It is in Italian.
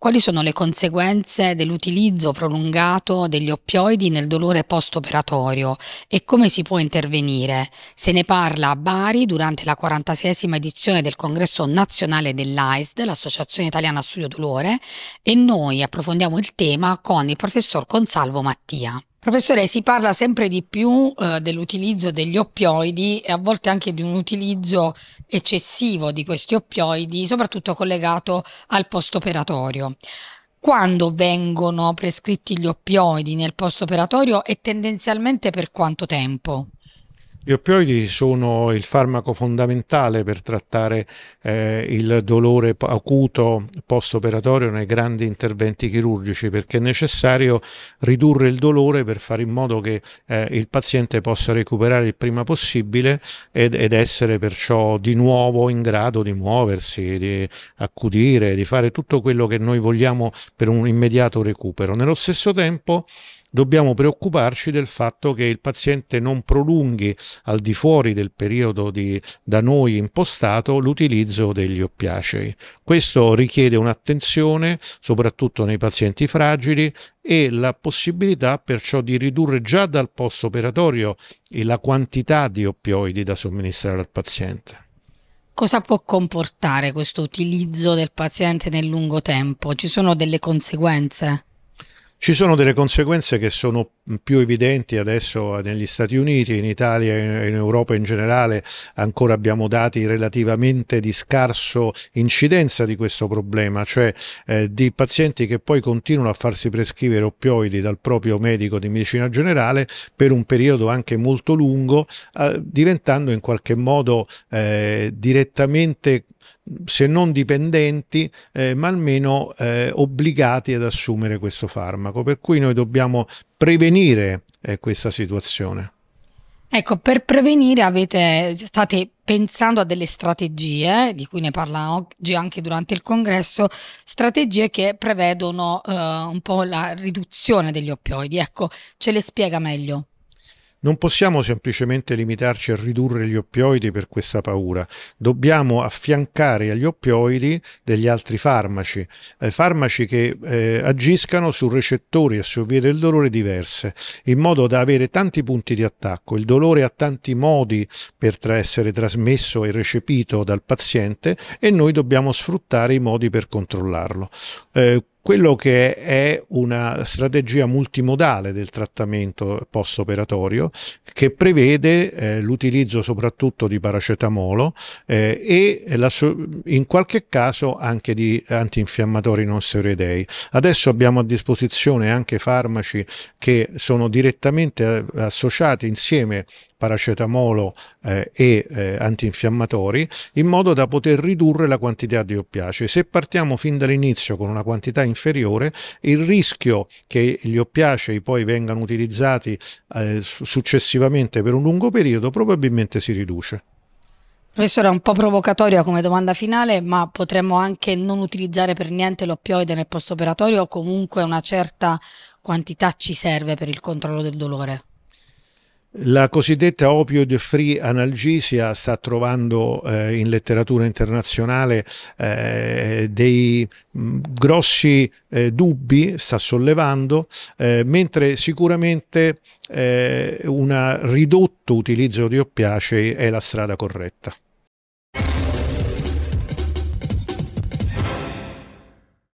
Quali sono le conseguenze dell'utilizzo prolungato degli oppioidi nel dolore post-operatorio e come si può intervenire? Se ne parla a Bari durante la 46 edizione del congresso nazionale dell'AISD, l'Associazione Italiana Studio Dolore, e noi approfondiamo il tema con il professor Consalvo Mattia. Professore, si parla sempre di più eh, dell'utilizzo degli oppioidi e a volte anche di un utilizzo eccessivo di questi oppioidi, soprattutto collegato al postoperatorio. Quando vengono prescritti gli oppioidi nel postoperatorio e tendenzialmente per quanto tempo? Gli opioidi sono il farmaco fondamentale per trattare eh, il dolore acuto post-operatorio nei grandi interventi chirurgici perché è necessario ridurre il dolore per fare in modo che eh, il paziente possa recuperare il prima possibile ed, ed, essere perciò di nuovo in grado di muoversi, di accudire, di fare tutto quello che noi vogliamo per un immediato recupero. Nello stesso tempo dobbiamo preoccuparci del fatto che il paziente non prolunghi al di fuori del periodo di, da noi impostato l'utilizzo degli oppiacei. Questo richiede un'attenzione soprattutto nei pazienti fragili e la possibilità perciò di ridurre già dal post operatorio la quantità di oppioidi da somministrare al paziente. Cosa può comportare questo utilizzo del paziente nel lungo tempo? Ci sono delle conseguenze? Ci sono delle conseguenze che sono più evidenti adesso negli Stati Uniti, in Italia e in Europa in generale ancora abbiamo dati relativamente di scarso incidenza di questo problema, cioè eh, di pazienti che poi continuano a farsi prescrivere oppioidi dal proprio medico di medicina generale per un periodo anche molto lungo, eh, diventando in qualche modo eh, direttamente se non dipendenti, eh, ma almeno eh, obbligati ad assumere questo farmaco. Per cui noi dobbiamo prevenire eh, questa situazione? Ecco, per prevenire avete, state pensando a delle strategie, di cui ne parla oggi anche durante il congresso, strategie che prevedono eh, un po' la riduzione degli oppioidi. Ecco, ce le spiega meglio. Non possiamo semplicemente limitarci a ridurre gli oppioidi per questa paura, dobbiamo affiancare agli oppioidi degli altri farmaci, eh, farmaci che eh, agiscano su recettori e su vie del dolore diverse, in modo da avere tanti punti di attacco. Il dolore ha tanti modi per tra essere trasmesso e recepito dal paziente e noi dobbiamo sfruttare i modi per controllarlo. Eh, quello che è una strategia multimodale del trattamento post-operatorio che prevede eh, l'utilizzo soprattutto di paracetamolo eh, e la, in qualche caso anche di antinfiammatori non steroidei. Adesso abbiamo a disposizione anche farmaci che sono direttamente eh, associati insieme paracetamolo eh, e eh, antinfiammatori, in modo da poter ridurre la quantità di oppiace. Se partiamo fin dall'inizio con una quantità inferiore, il rischio che gli oppiacei poi vengano utilizzati eh, successivamente per un lungo periodo probabilmente si riduce. Professore, è un po' provocatoria come domanda finale, ma potremmo anche non utilizzare per niente l'oppioide nel postoperatorio o comunque una certa quantità ci serve per il controllo del dolore? La cosiddetta opioid free analgesia sta trovando eh, in letteratura internazionale eh, dei mm, grossi eh, dubbi, sta sollevando, eh, mentre sicuramente eh, un ridotto utilizzo di oppiacei è la strada corretta.